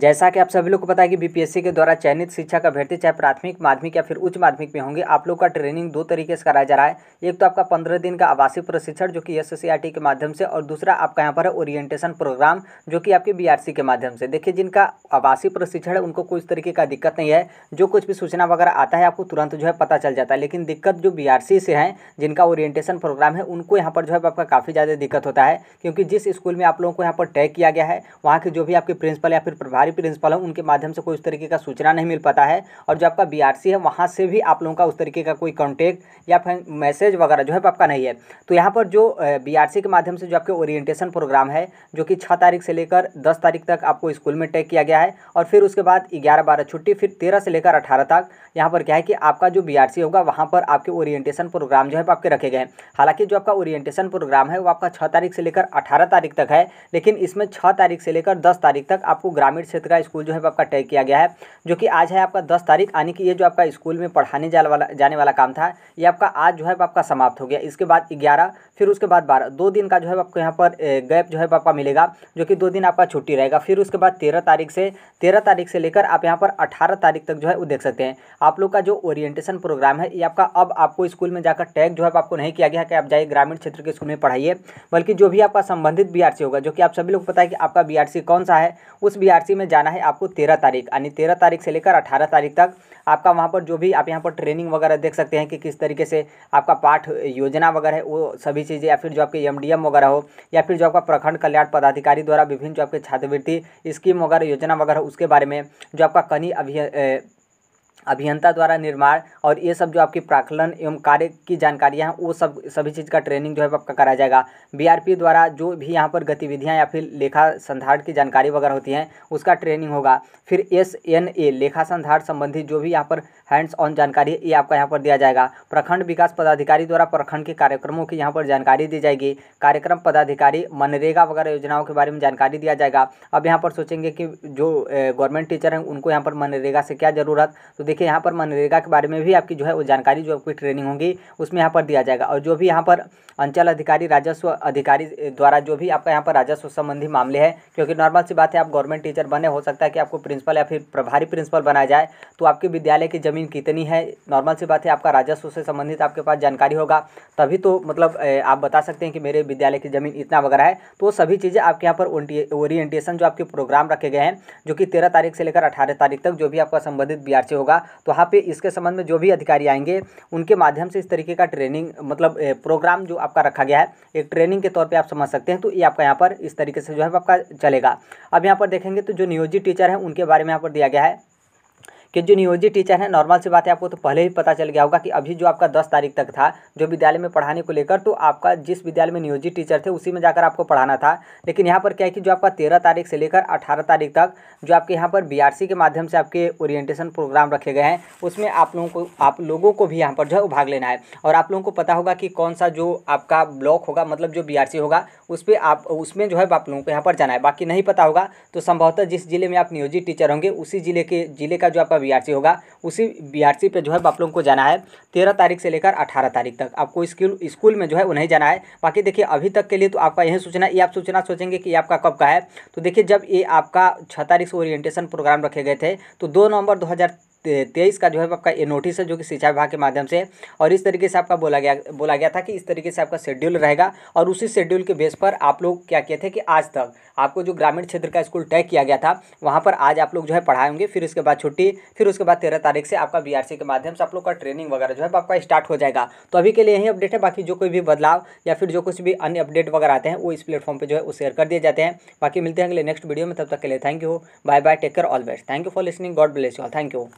जैसा कि आप सभी लोग को पता है कि बीपीएससी के द्वारा चयनित शिक्षा का भर्ती चाहे प्राथमिक माध्यमिक या फिर उच्च माध्यमिक में होंगे आप लोग का ट्रेनिंग दो तरीके से कराया जा रहा है एक तो आपका पंद्रह दिन का आवासीय प्रशिक्षण जो कि एस के माध्यम से और दूसरा आपका यहाँ पर है ओरिएंटेशन प्रोग्राम जो कि आपके बी के माध्यम से देखिए जिनका आवासीय प्रशिक्षण है उनको कोई तरीके का दिक्कत नहीं है जो कुछ भी सूचना वगैरह आता है आपको तुरंत जो है पता चल जाता है लेकिन दिक्कत जो बी से है जिनका ओरिएंटेशन प्रोग्राम है उनको यहाँ पर जो है आपका काफ़ी ज़्यादा दिक्कत होता है क्योंकि जिस स्कूल में आप लोगों को यहाँ पर टैग किया गया है वहाँ के जो भी आपके प्रिंसिपल या फिर प्रभारी सरकारी प्रिंसिपल हैं उनके माध्यम से कोई उस तरीके का सूचना नहीं मिल पाता है और जो आपका बी है वहाँ से भी आप लोगों का उस तरीके का कोई कॉन्टेक्ट या फिर मैसेज वगैरह जो है आपका नहीं है तो यहाँ पर जो बी के माध्यम से जो आपके ओरिएटेशन प्रोग्राम है जो कि छः तारीख से लेकर दस तारीख तक आपको स्कूल में टैग किया गया है और फिर उसके बाद ग्यारह बारह छुट्टी फिर तेरह से लेकर अठारह तक यहाँ पर क्या है कि आपका जो बी होगा वहाँ पर आपके ओरिएटेशन प्रोग्राम जो है आपके रखे गए हैं हालांकि जो आपका ओरिएटेशन प्रोग्राम है वो आपका छः तारीख से लेकर अठारह तारीख तक है लेकिन इसमें छः तारीख से लेकर दस तारीख तक आपको ग्रामीण ग्रामीण क्षेत्र का स्कूल जो है आपका तय किया गया है जो कि आज है आपका दस तारीख यानी कि ये जो आपका स्कूल में पढ़ाने जाने वाला जाने वाला काम था ये आपका आज जो है आपका समाप्त हो गया इसके बाद ग्यारह फिर उसके बाद बारह दो दिन का जो है आपको यहाँ पर गैप जो है आपका मिलेगा जो कि दो दिन आपका छुट्टी रहेगा फिर उसके बाद तेरह तारीख से तेरह तारीख से लेकर आप यहाँ पर अठारह तारीख तक जो है वो देख सकते हैं आप लोग का जो ओरिएंटेशन प्रोग्राम है ये आपका अब आपको स्कूल में जाकर टैग जो है आपको नहीं किया गया कि आप जाइए ग्रामीण क्षेत्र के स्कूल में पढ़ाइए बल्कि जो भी आपका संबंधित बी होगा जो कि आप सभी लोग पता है कि आपका बी कौन सा है उस बी में जाना है आपको तेरह तारीख यानी तेरह तारीख से लेकर अठारह तारीख तक आपका वहाँ पर जो भी आप यहाँ पर ट्रेनिंग वगैरह देख सकते हैं कि किस तरीके से आपका पाठ योजना वगैरह है वो सभी चीज़ें या फिर जो आपके एमडीएम वगैरह हो या फिर जो आपका प्रखंड कल्याण पदाधिकारी द्वारा विभिन्न जो आपके छात्रवृत्ति स्कीम वगैरह योजना वगैरह उसके बारे में जो आपका कनी अभियान अभियंता द्वारा निर्माण और ये सब जो आपकी प्राकलन एवं कार्य की जानकारियाँ हैं वो सब सभी चीज़ का ट्रेनिंग जो है आपका कराया जाएगा बीआरपी द्वारा जो भी यहाँ पर गतिविधियाँ या फिर लेखा संधारण की जानकारी वगैरह होती हैं उसका ट्रेनिंग होगा फिर एस एन ए लेखा संधारण संबंधी जो भी यहाँ पर हैंड्स ऑन जानकारी है ये आपका यहाँ पर दिया जाएगा प्रखंड विकास पदाधिकारी द्वारा प्रखंड के कार्यक्रमों की यहाँ पर जानकारी दी जाएगी कार्यक्रम पदाधिकारी मनरेगा वगैरह योजनाओं के बारे में जानकारी दिया जाएगा अब यहाँ पर सोचेंगे कि जो गवर्नमेंट टीचर हैं उनको यहाँ पर मनरेगा से क्या ज़रूरत तो देखिए यहाँ पर मनरेगा के बारे में भी आपकी जो है वो जानकारी जो आपकी ट्रेनिंग होगी उसमें यहाँ पर दिया जाएगा और जो भी यहाँ पर अंचल अधिकारी राजस्व अधिकारी द्वारा जो भी आपका यहाँ पर राजस्व संबंधी मामले है क्योंकि नॉर्मल सी बात है आप गवर्नमेंट टीचर बने हो सकता है कि आपको प्रिंसिपल या फिर प्रभारी प्रिंसिपल बनाया जाए तो आपके विद्यालय की ज़मीन कितनी है नॉर्मल सी बात है आपका राजस्व से संबंधित आपके पास जानकारी होगा तभी तो मतलब आप बता सकते हैं कि मेरे विद्यालय की ज़मीन इतना वगैरह है तो सभी चीज़ें आपके यहाँ पर ओरिएंटेशन जो आपके प्रोग्राम रखे गए हैं जो कि तेरह तारीख से लेकर अठारह तारीख तक जो भी आपका संबंधित बी होगा होगा तो वहाँ पे इसके संबंध में जो भी अधिकारी आएंगे उनके माध्यम से इस तरीके का ट्रेनिंग मतलब प्रोग्राम जो आपका रखा गया है एक ट्रेनिंग के तौर पर आप समझ सकते हैं तो ये आपका यहाँ पर इस तरीके से जो है आपका चलेगा अब यहाँ पर देखेंगे तो जो नियोजित टीचर हैं उनके बारे में यहाँ पर दिया गया है कि जो नियोजित टीचर हैं नॉर्मल सी बात है आपको तो पहले ही पता चल गया होगा कि अभी जो आपका दस तारीख तक था जो विद्यालय में पढ़ाने को लेकर तो आपका जिस विद्यालय में नियोजित टीचर थे उसी में जाकर आपको पढ़ाना था लेकिन यहाँ पर क्या है कि जो आपका तेरह तारीख से लेकर अठारह तारीख तक जो आपके यहाँ पर बी के माध्यम से आपके ओरिएटेशन प्रोग्राम रखे गए हैं उसमें आप लोगों को आप लोगों को भी यहाँ पर जो है भाग लेना है और आप लोगों को पता होगा कि कौन सा जो आपका ब्लॉक होगा मतलब जो बी होगा उस पर आप उसमें जो है आप लोगों को यहाँ पर जाना है बाकी नहीं पता होगा तो संभवतः जिस जिले में आप नियोजित टीचर होंगे उसी जिले के जिले का जो आपका बीआरसी होगा उसी बीआरसी पे जो है आप लोगों को जाना है तेरह तारीख से लेकर अठारह तारीख तक आपको स्कूल स्कूल में जो है उन्हें जाना है बाकी देखिए अभी तक के लिए तो आपका यही सूचना ये आप सूचना सोचेंगे कि आपका कब का है तो देखिए जब ये आपका छः तारीख से ओरिएंटेशन प्रोग्राम रखे गए थे तो दो नवंबर दो तेईस का जो है आपका ये नोटिस है जो कि शिक्षा विभाग के माध्यम से और इस तरीके से आपका बोला गया बोला गया था कि इस तरीके से आपका शेड्यूल रहेगा और उसी शेड्यूल के बेस पर आप लोग क्या किए थे कि आज तक आपको जो ग्रामीण क्षेत्र का स्कूल तय किया गया था वहाँ पर आज आप लोग जो है पढ़ाए होंगे फिर उसके बाद छुट्टी फिर उसके बाद तेरह तारीख से आपका बी के माध्यम से आप लोग का ट्रेनिंग वगैरह जो है आपका स्टार्ट हो जाएगा तो अभी के लिए यही अपडेट है बाकी जो कोई भी बदलाव या फिर जो कुछ भी अन्य अपडेट वगैरह आते हैं वो इस प्लेटफॉर्म पर जो है वो शेयर कर दिए जाते हैं बाकी मिलते हैं अगले नेक्स्ट वीडियो में तब तक के लिए thank you bye bye take care all best thank you for listening God bless you all thank you